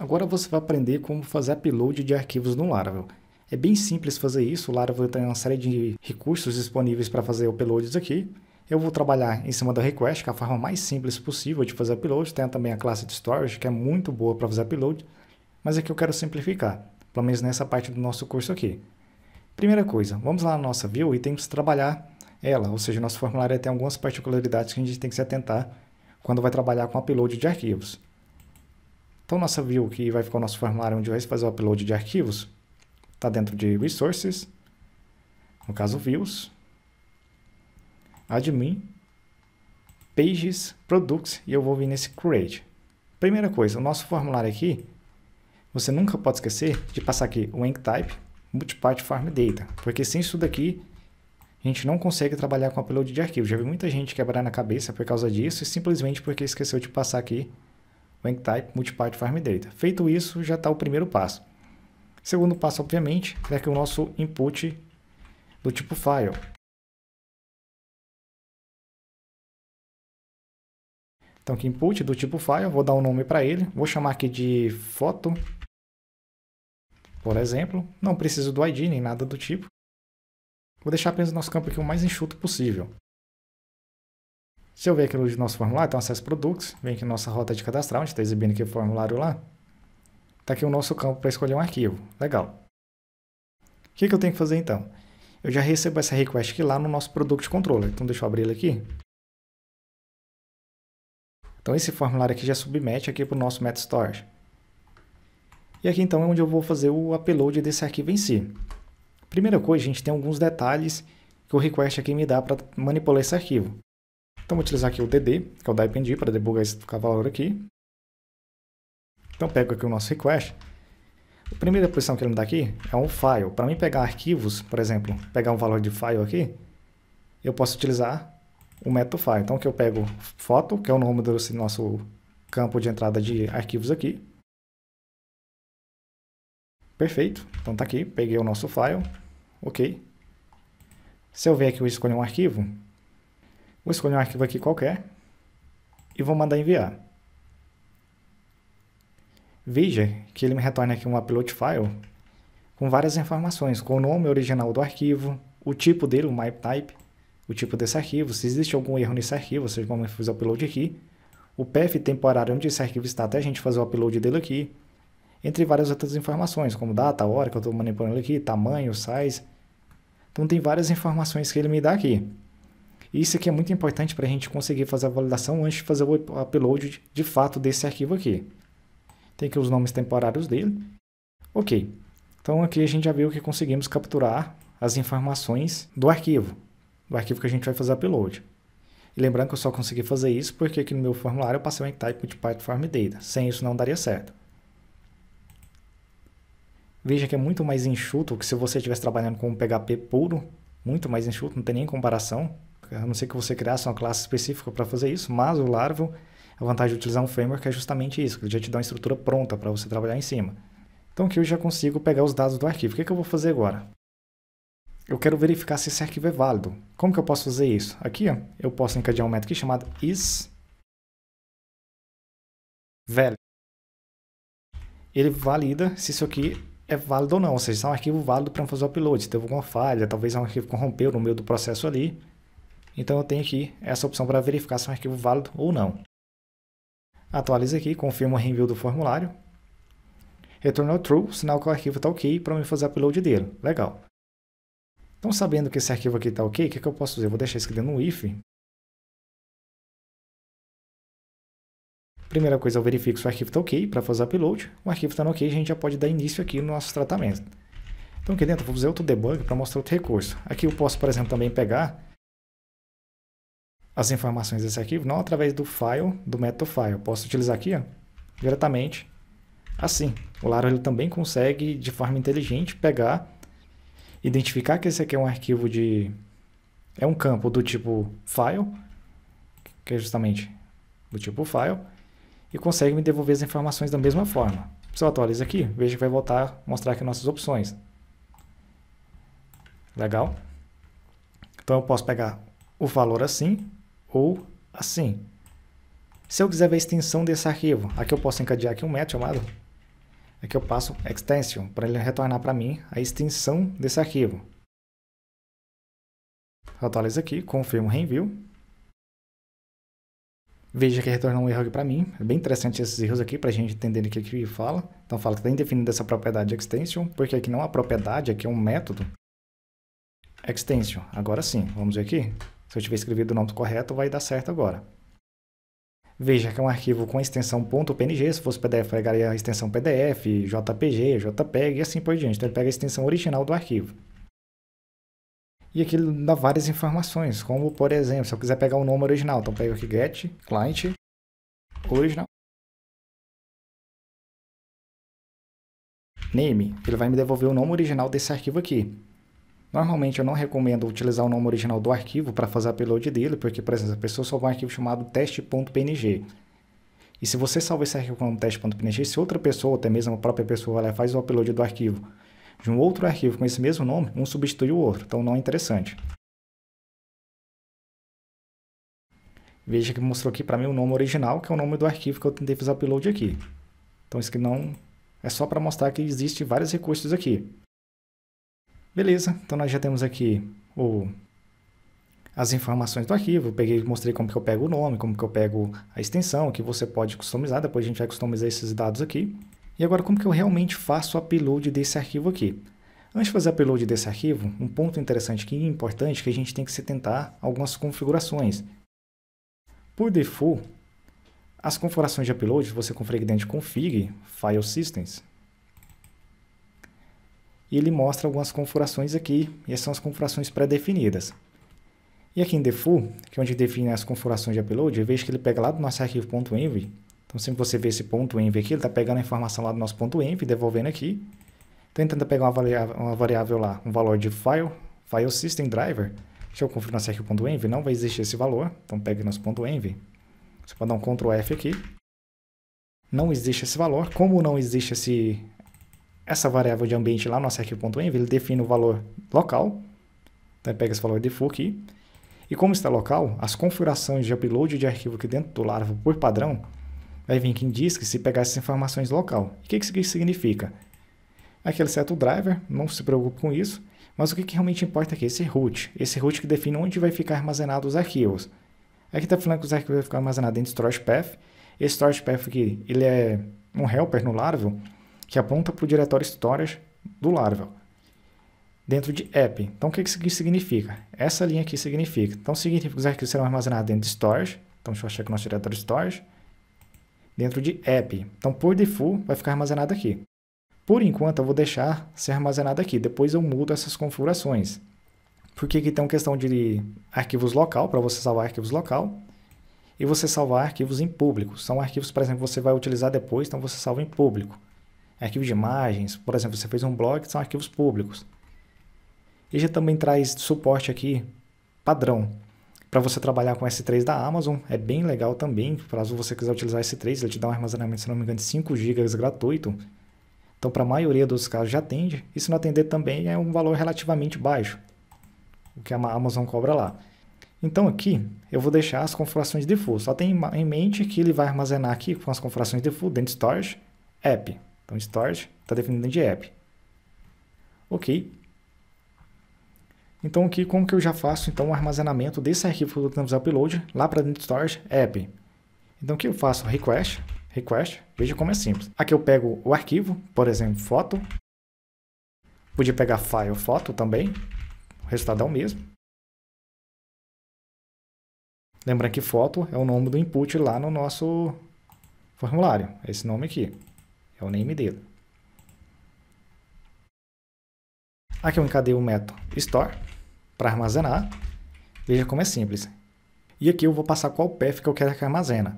Agora você vai aprender como fazer upload de arquivos no Laravel. É bem simples fazer isso, o Laravel tem uma série de recursos disponíveis para fazer uploads aqui. Eu vou trabalhar em cima da request, que é a forma mais simples possível de fazer upload. Tem também a classe de storage, que é muito boa para fazer upload. Mas aqui é eu quero simplificar, pelo menos nessa parte do nosso curso aqui. Primeira coisa, vamos lá na nossa view e temos que trabalhar ela, ou seja, nosso formulário tem algumas particularidades que a gente tem que se atentar quando vai trabalhar com upload de arquivos. Então, nossa view que vai ficar o nosso formulário onde vai fazer o upload de arquivos, está dentro de Resources, no caso Views, Admin, Pages, Products e eu vou vir nesse Create. Primeira coisa, o nosso formulário aqui, você nunca pode esquecer de passar aqui o EncType, Multipart Farm Data, porque sem isso daqui a gente não consegue trabalhar com upload de arquivos. Já vi muita gente quebrar na cabeça por causa disso e simplesmente porque esqueceu de passar aqui WankType Multipart Farm Data. Feito isso, já está o primeiro passo. Segundo passo, obviamente, é que o nosso input do tipo file. Então, que input do tipo file, vou dar um nome para ele, vou chamar aqui de foto, por exemplo. Não preciso do ID nem nada do tipo. Vou deixar apenas o nosso campo aqui o mais enxuto possível. Se eu ver aqui no nosso formulário, então acesso produtos, vem aqui na nossa rota de cadastrar, a gente está exibindo aqui o formulário lá. Está aqui o nosso campo para escolher um arquivo. Legal. O que, que eu tenho que fazer então? Eu já recebo essa request aqui lá no nosso Product Controller. Então deixa eu abrir ele aqui. Então esse formulário aqui já submete aqui para o nosso MetaStorage. E aqui então é onde eu vou fazer o upload desse arquivo em si. Primeira coisa, a gente tem alguns detalhes que o request aqui me dá para manipular esse arquivo. Então vou utilizar aqui o DD, que é o DIPND, para debugar esse valor aqui. Então pego aqui o nosso request. A primeira posição que ele me dá aqui é um file. Para mim pegar arquivos, por exemplo, pegar um valor de file aqui, eu posso utilizar o método file. Então que eu pego foto, que é o nome do nosso campo de entrada de arquivos aqui. Perfeito. Então tá aqui, peguei o nosso file. OK. Se eu vier aqui e escolher um arquivo, Vou escolher um arquivo aqui qualquer e vou mandar enviar. Veja que ele me retorna aqui um upload file com várias informações, com o nome original do arquivo, o tipo dele, o MyType, o tipo desse arquivo, se existe algum erro nesse arquivo, ou seja, como eu fiz o upload aqui, o path temporário onde esse arquivo está até a gente fazer o upload dele aqui, entre várias outras informações, como data, hora que eu estou manipulando aqui, tamanho, size. Então tem várias informações que ele me dá aqui isso aqui é muito importante para a gente conseguir fazer a validação antes de fazer o upload de fato desse arquivo aqui. Tem aqui os nomes temporários dele. Ok, então aqui a gente já viu que conseguimos capturar as informações do arquivo, do arquivo que a gente vai fazer upload. E lembrando que eu só consegui fazer isso porque aqui no meu formulário eu passei um type de form data, sem isso não daria certo. Veja que é muito mais enxuto que se você estivesse trabalhando com PHP puro, muito mais enxuto, não tem nem comparação a não ser que você criasse uma classe específica para fazer isso, mas o Laravel, a vantagem de utilizar um framework é justamente isso, que ele já te dá uma estrutura pronta para você trabalhar em cima. Então aqui eu já consigo pegar os dados do arquivo. O que, é que eu vou fazer agora? Eu quero verificar se esse arquivo é válido. Como que eu posso fazer isso? Aqui ó, eu posso encadear um método aqui chamado is_valid. Ele valida se isso aqui é válido ou não, ou seja, se é um arquivo válido para fazer o upload, se teve alguma falha, talvez é um arquivo corrompeu no meio do processo ali, então eu tenho aqui essa opção para verificar se é um arquivo válido ou não. Atualizo aqui, confirmo o reenvio do formulário. Retornou true, sinal que o arquivo está ok para me fazer upload dele. Legal. Então, sabendo que esse arquivo aqui está ok, o que, que eu posso fazer? Eu vou deixar isso aqui dentro no if. Primeira coisa, eu verifico se o arquivo está ok para fazer upload. O arquivo está ok, a gente já pode dar início aqui no nosso tratamento. Então, aqui dentro, eu vou fazer outro debug para mostrar outro recurso. Aqui eu posso, por exemplo, também pegar as informações desse arquivo não através do file, do file Posso utilizar aqui, ó, diretamente assim. O Laravel também consegue, de forma inteligente, pegar, identificar que esse aqui é um arquivo de... É um campo do tipo file, que é justamente do tipo file, e consegue me devolver as informações da mesma forma. Se eu atualizo aqui, veja que vai voltar a mostrar aqui nossas opções. Legal? Então eu posso pegar o valor assim, ou assim. Se eu quiser ver a extensão desse arquivo, aqui eu posso encadear aqui um método chamado, é aqui eu passo extension, para ele retornar para mim a extensão desse arquivo. Atualizo aqui, confirmo reenvio. Veja que retornou um erro aqui para mim. É bem interessante esses erros aqui para a gente entender o que aqui fala. Então fala que está indefinida essa propriedade extension, porque aqui não é uma propriedade, aqui é um método. Extension. Agora sim, vamos ver aqui. Se eu tiver escrevido o nome correto, vai dar certo agora. Veja que é um arquivo com extensão .png, se fosse PDF, pegaria a extensão PDF, JPG, JPEG e assim por diante. Então ele pega a extensão original do arquivo. E aqui ele dá várias informações, como por exemplo, se eu quiser pegar o nome original, então pego aqui get, client, original, name, ele vai me devolver o nome original desse arquivo aqui. Normalmente eu não recomendo utilizar o nome original do arquivo para fazer upload dele, porque, por exemplo, a pessoa salva um arquivo chamado teste.png. E se você salva esse arquivo como teste.png, se outra pessoa, até mesmo a própria pessoa, ela faz o upload do arquivo de um outro arquivo com esse mesmo nome, um substitui o outro, então não é interessante. Veja que mostrou aqui para mim o nome original, que é o nome do arquivo que eu tentei fazer upload aqui. Então isso aqui não é só para mostrar que existem vários recursos aqui. Beleza, então nós já temos aqui o, as informações do arquivo. Eu peguei, mostrei como que eu pego o nome, como que eu pego a extensão, que você pode customizar, depois a gente vai customizar esses dados aqui. E agora, como que eu realmente faço o upload desse arquivo aqui? Antes de fazer o upload desse arquivo, um ponto interessante aqui, importante, é que a gente tem que se tentar algumas configurações. Por default, as configurações de upload você configura dentro de config, file systems, e ele mostra algumas configurações aqui, e essas são as configurações pré-definidas. E aqui em Default, que é onde define as configurações de upload, eu vejo que ele pega lá do nosso arquivo.env, então sempre você vê esse ponto .env aqui, ele está pegando a informação lá do nosso ponto .env, devolvendo aqui, tentando pegar uma variável, uma variável lá, um valor de file, file system driver, deixa eu conferir nosso arquivo.env, não vai existir esse valor, então pega nosso ponto .env, você pode dar um Ctrl F aqui, não existe esse valor, como não existe esse essa variável de ambiente lá no nosso arquivo.env, ele define o valor local, então pega esse valor default aqui, e como está local, as configurações de upload de arquivo aqui dentro do Laravel por padrão, vai vir aqui em disk se pegar essas informações local. O que, que isso significa? Aqui ele seta o driver, não se preocupe com isso, mas o que, que realmente importa aqui é esse root, esse root que define onde vai ficar armazenado os arquivos. Aqui está falando que os arquivos vão ficar armazenados em storage path, esse storage path aqui, ele é um helper no Laravel, que aponta para o diretório histórias do Laravel, dentro de app. Então, o que isso significa? Essa linha aqui significa. Então, significa que os arquivos serão armazenados dentro de storage. Então, deixa eu achar aqui o nosso diretório storage. Dentro de app. Então, por default, vai ficar armazenado aqui. Por enquanto, eu vou deixar ser armazenado aqui. Depois eu mudo essas configurações. Porque aqui tem uma questão de arquivos local, para você salvar arquivos local. E você salvar arquivos em público. São arquivos, por exemplo, que você vai utilizar depois, então você salva em público arquivo de imagens. Por exemplo, você fez um blog, são arquivos públicos. E já também traz suporte aqui padrão para você trabalhar com S3 da Amazon. É bem legal também, caso você quiser utilizar S3, ele te dá um armazenamento, se não me engano, de 5 GB gratuito. Então, para a maioria dos casos já atende, e se não atender também é um valor relativamente baixo, o que a Amazon cobra lá. Então aqui eu vou deixar as configurações de default, só tem em mente que ele vai armazenar aqui com as configurações de default dentro de storage app. Então, start está definido de app. Ok. Então, aqui, como que eu já faço então o armazenamento desse arquivo que eu estou upload lá para dentro do storage app? Então, o que eu faço? Request, request, veja como é simples. Aqui eu pego o arquivo, por exemplo, foto. Podia pegar file foto também, o resultado é o mesmo. Lembrando que foto é o nome do input lá no nosso formulário, é esse nome aqui. É o name dele. Aqui eu é encadeio o método store para armazenar. Veja como é simples. E aqui eu vou passar qual path que eu quero que armazena.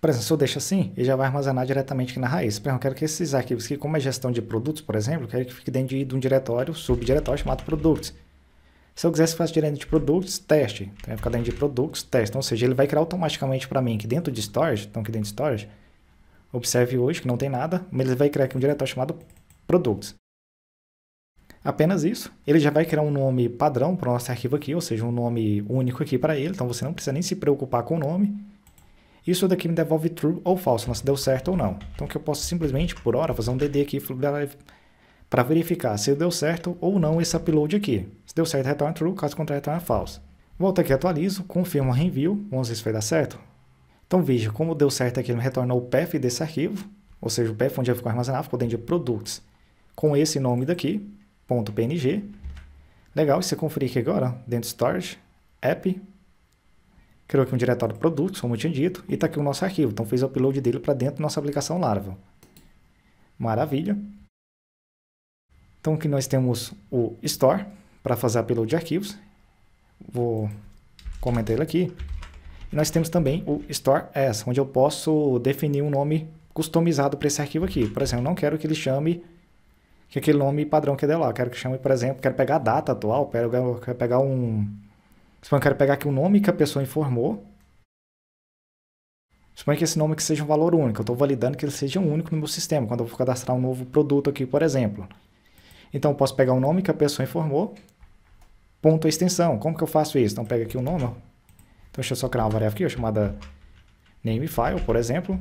Por exemplo, se eu deixo assim, ele já vai armazenar diretamente aqui na raiz. Por exemplo, eu quero que esses arquivos aqui, como é gestão de produtos, por exemplo, eu quero que fique dentro de, um diretório, subdiretório chamado products. Se eu quisesse fazer direto de produtos teste. Então, vai ficar dentro de produtos teste. Então, ou seja, ele vai criar automaticamente para mim aqui dentro de storage, então aqui dentro de storage, observe hoje, que não tem nada, mas ele vai criar aqui um diretório chamado Products. Apenas isso. Ele já vai criar um nome padrão para o nosso arquivo aqui, ou seja, um nome único aqui para ele, então você não precisa nem se preocupar com o nome. Isso daqui me devolve true ou falso, se deu certo ou não. Então que eu posso simplesmente, por hora, fazer um DD aqui para verificar se deu certo ou não esse upload aqui. Se deu certo, retorna true, caso contrário, retorna false Volto aqui, atualizo, confirmo a review, vamos ver se vai dar certo. Então veja como deu certo aqui, ele retornou o path desse arquivo, ou seja, o path onde ele ficou armazenado, ficou dentro de produtos, com esse nome daqui, .png. Legal, você conferir aqui agora, dentro de storage, app, criou aqui um diretório de produtos, como eu tinha dito, e está aqui o nosso arquivo. Então fez o upload dele para dentro da nossa aplicação Laravel. Maravilha. Então aqui nós temos o store para fazer upload de arquivos. Vou comentar ele aqui. E nós temos também o Store As, onde eu posso definir um nome customizado para esse arquivo aqui. Por exemplo, eu não quero que ele chame que aquele nome padrão que é lá. Eu quero que chame, por exemplo, quero pegar a data atual, quero, quero pegar um... Eu quero pegar aqui o nome que a pessoa informou. suponho que esse nome que seja um valor único. Eu estou validando que ele seja único no meu sistema, quando eu vou cadastrar um novo produto aqui, por exemplo. Então, eu posso pegar o nome que a pessoa informou, ponto a extensão. Como que eu faço isso? Então, pega aqui o nome, então deixa eu só criar uma variável aqui, chamada namefile, por exemplo.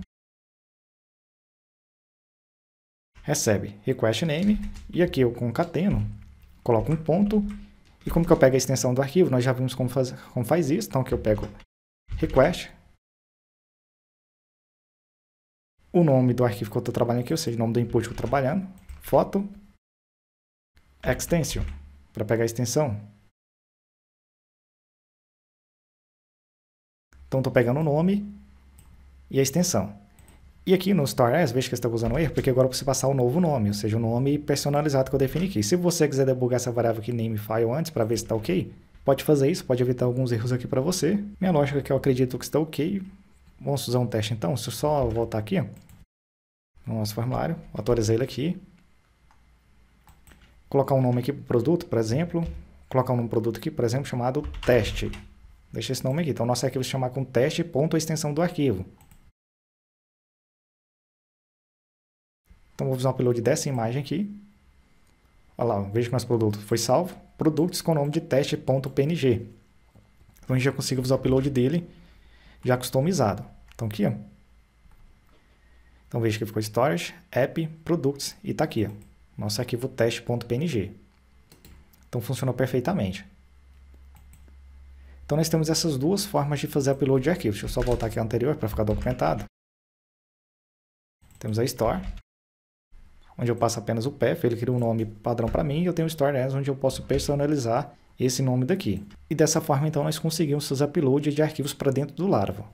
Recebe request name e aqui eu concateno, coloco um ponto. E como que eu pego a extensão do arquivo? Nós já vimos como faz, como faz isso, então que eu pego request, o nome do arquivo que eu estou trabalhando aqui, ou seja, o nome do input que eu estou trabalhando, foto, extension, para pegar a extensão. Então estou pegando o nome e a extensão. E aqui no Store As, veja que está usando o erro, porque agora eu preciso passar o um novo nome, ou seja, o nome personalizado que eu defini aqui. Se você quiser debugar essa variável aqui name file antes para ver se está ok, pode fazer isso, pode evitar alguns erros aqui para você. Minha lógica é que eu acredito que está ok. Vamos usar um teste então, se eu só voltar aqui, no nosso formulário, atualizei ele aqui. Colocar um nome aqui para o produto, por exemplo, colocar um produto aqui, por exemplo, chamado teste. Deixa esse nome aqui. Então, nosso arquivo se chamar com teste ponto a extensão do arquivo. Então, vou fazer um upload dessa imagem aqui. Olha lá, veja que nosso produto foi salvo. Produtos com o nome de teste.png. Então, a gente já consigo fazer o upload dele já customizado. Então, aqui, ó. Então, veja que ficou Storage, App, Products e está aqui, ó. Nosso arquivo teste.png. Então, funcionou perfeitamente. Então nós temos essas duas formas de fazer upload de arquivos. Deixa eu só voltar aqui ao anterior para ficar documentado. Temos a Store, onde eu passo apenas o path, ele cria um nome padrão para mim, e eu tenho o Store onde eu posso personalizar esse nome daqui. E dessa forma, então, nós conseguimos fazer upload de arquivos para dentro do Laravel.